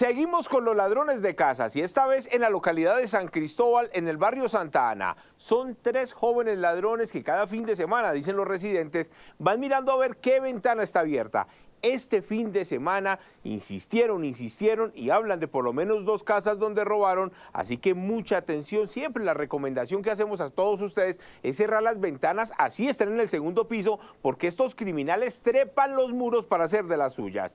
Seguimos con los ladrones de casas y esta vez en la localidad de San Cristóbal, en el barrio Santa Ana. Son tres jóvenes ladrones que cada fin de semana, dicen los residentes, van mirando a ver qué ventana está abierta. Este fin de semana insistieron, insistieron y hablan de por lo menos dos casas donde robaron, así que mucha atención. Siempre la recomendación que hacemos a todos ustedes es cerrar las ventanas, así están en el segundo piso, porque estos criminales trepan los muros para hacer de las suyas.